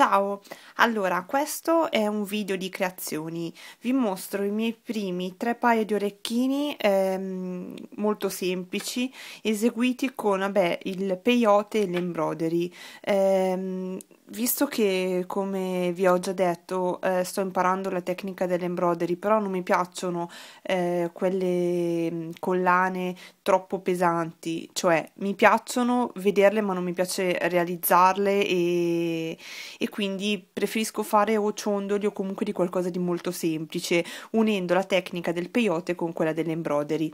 Ciao! Allora, questo è un video di creazioni. Vi mostro i miei primi tre paio di orecchini ehm, molto semplici, eseguiti con vabbè, il peyote e l'embroidery. Ehm, Visto che, come vi ho già detto, eh, sto imparando la tecnica dell'embroidery, però non mi piacciono eh, quelle mm, collane troppo pesanti, cioè mi piacciono vederle ma non mi piace realizzarle e, e quindi preferisco fare o ciondoli o comunque di qualcosa di molto semplice, unendo la tecnica del peyote con quella dell'embroidery.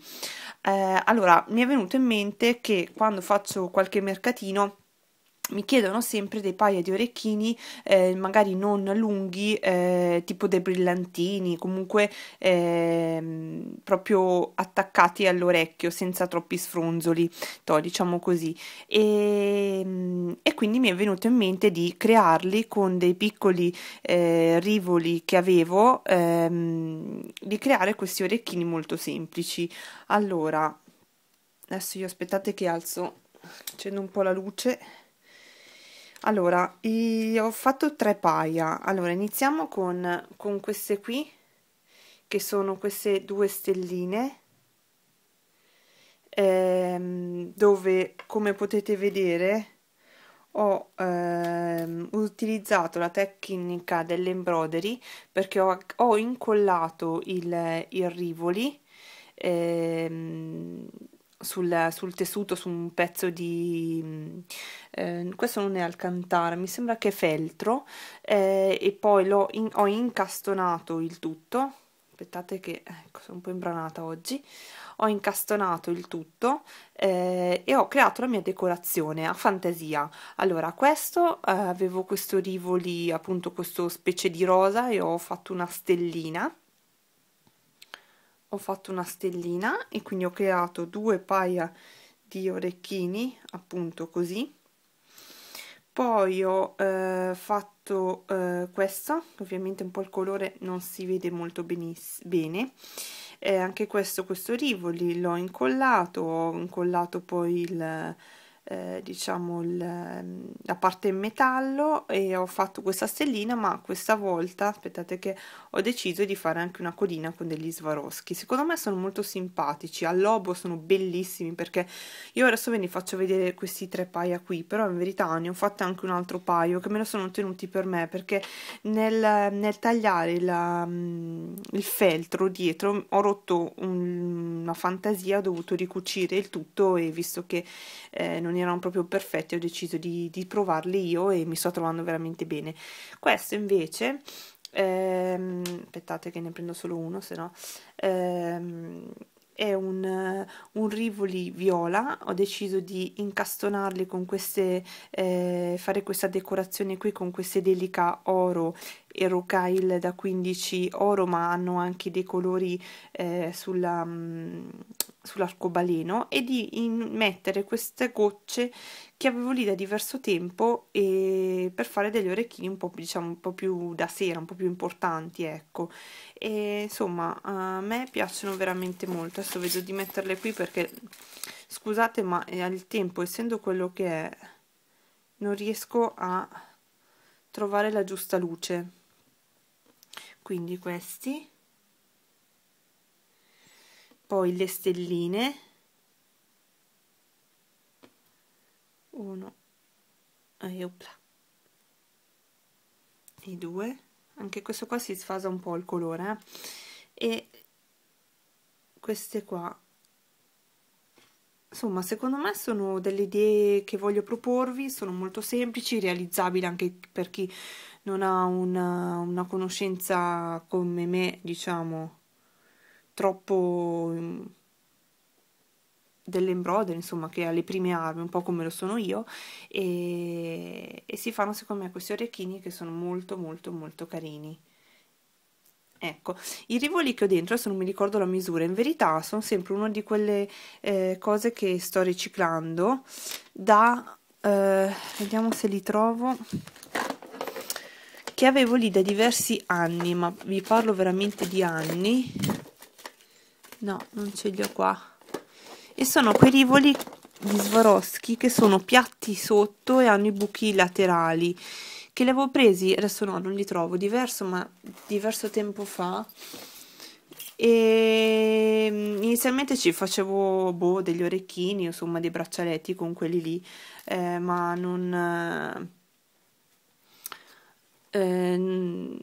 Eh, allora, mi è venuto in mente che quando faccio qualche mercatino mi chiedono sempre dei paia di orecchini eh, magari non lunghi eh, tipo dei brillantini comunque eh, proprio attaccati all'orecchio senza troppi sfronzoli to, diciamo così e, ehm, e, quindi mi è venuto in mente di crearli con dei piccoli eh, rivoli che avevo ehm, di creare questi orecchini molto semplici allora adesso io aspettate che alzo accendo un po' la luce allora io ho fatto tre paia allora iniziamo con, con queste qui che sono queste due stelline ehm, dove come potete vedere ho ehm, utilizzato la tecnica dell'embroidery perché ho, ho, incollato il, il rivoli ehm, sul, sul, tessuto, su un pezzo di... Mm, eh, questo non è alcantara, mi sembra che è feltro eh, e poi in, ho incastonato il tutto aspettate che ecco, sono un po' imbranata oggi ho incastonato il tutto eh, e ho creato la mia decorazione a fantasia allora questo eh, avevo questo rivoli appunto questo specie di rosa e ho fatto una stellina ho fatto una stellina e quindi ho creato due paia di orecchini appunto così poi ho eh, fatto eh, questa ovviamente un po' il colore non si vede molto bene eh, anche questo questo rivoli l'ho incollato ho incollato poi il eh, diciamo il, ehm, la parte in metallo e ho fatto questa stellina ma questa volta aspettate che ho deciso di fare anche una codina con degli svaroschi secondo me sono molto simpatici al lobo sono bellissimi perché io adesso ve ne faccio vedere questi tre paia qui però in verità ne ho fatto anche un altro paio che me lo sono tenuti per me perché nel, nel tagliare la, mm, il feltro dietro ho rotto un, una fantasia ho dovuto ricucire il tutto e visto che eh, non erano proprio perfetti ho deciso di, di provarle io e mi sto trovando veramente bene questo invece ehm, aspettate che ne prendo solo uno se no ehm, è un, eh, un rivoli viola ho deciso di incastonarli con queste eh, fare questa decorazione qui con queste delica oro e rocaille da 15 oro ma hanno anche dei colori eh, sulla, mm, sull'arcobaleno e di in, mettere queste gocce che avevo lì da diverso tempo e per fare degli orecchini un po', diciamo, un po più da sera un po' più importanti ecco e insomma a me piacciono veramente molto adesso vedo di metterle qui perché scusate ma il eh, tempo essendo quello che è non riesco a trovare la giusta luce quindi questi poi le stelline uno e, e 2 anche questo qua si sfasa un po' il colore eh? e queste qua insomma secondo me sono delle idee che voglio proporvi sono molto semplici realizzabili anche per chi non ha una, una conoscenza come me diciamo troppo mm, dell'embroidery insomma che ha le prime armi un po' come lo sono io e, e si fanno secondo me questi orecchini che sono molto molto molto carini Ecco, i rivoli che ho dentro, adesso non mi ricordo la misura, in verità sono sempre una di quelle eh, cose che sto riciclando da, eh, vediamo se li trovo, che avevo lì da diversi anni, ma vi parlo veramente di anni, no, non ce li ho qua, e sono quei rivoli di Swarovski che sono piatti sotto e hanno i buchi laterali, che li avevo presi, adesso no, non li trovo, diverso, ma diverso tempo fa. E mm, inizialmente ci facevo boh, degli orecchini, insomma dei braccialetti con quelli lì, eh, ma non... Eh, ehm,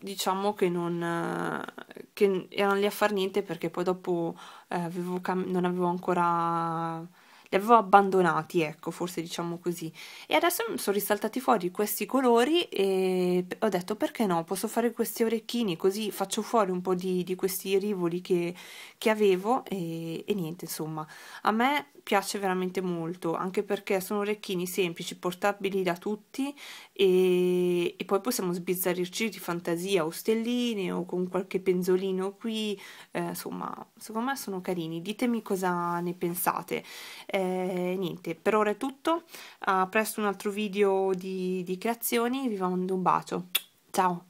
diciamo che non che erano lì a far niente perché poi dopo eh, avevo non avevo ancora li avevo abbandonati, ecco, forse diciamo così. E adesso sono risaltati fuori questi colori e ho detto perché no, posso fare questi orecchini così faccio fuori un po' di, di questi rivoli che, che avevo e, e niente, insomma, a me piace veramente molto anche perché sono orecchini semplici portabili da tutti e, e poi possiamo sbizzarrirci di fantasia o stelline o con qualche penzolino qui eh, insomma secondo me sono carini ditemi cosa ne pensate eh, niente per ora è tutto a presto un altro video di, di creazioni vi mando un bacio ciao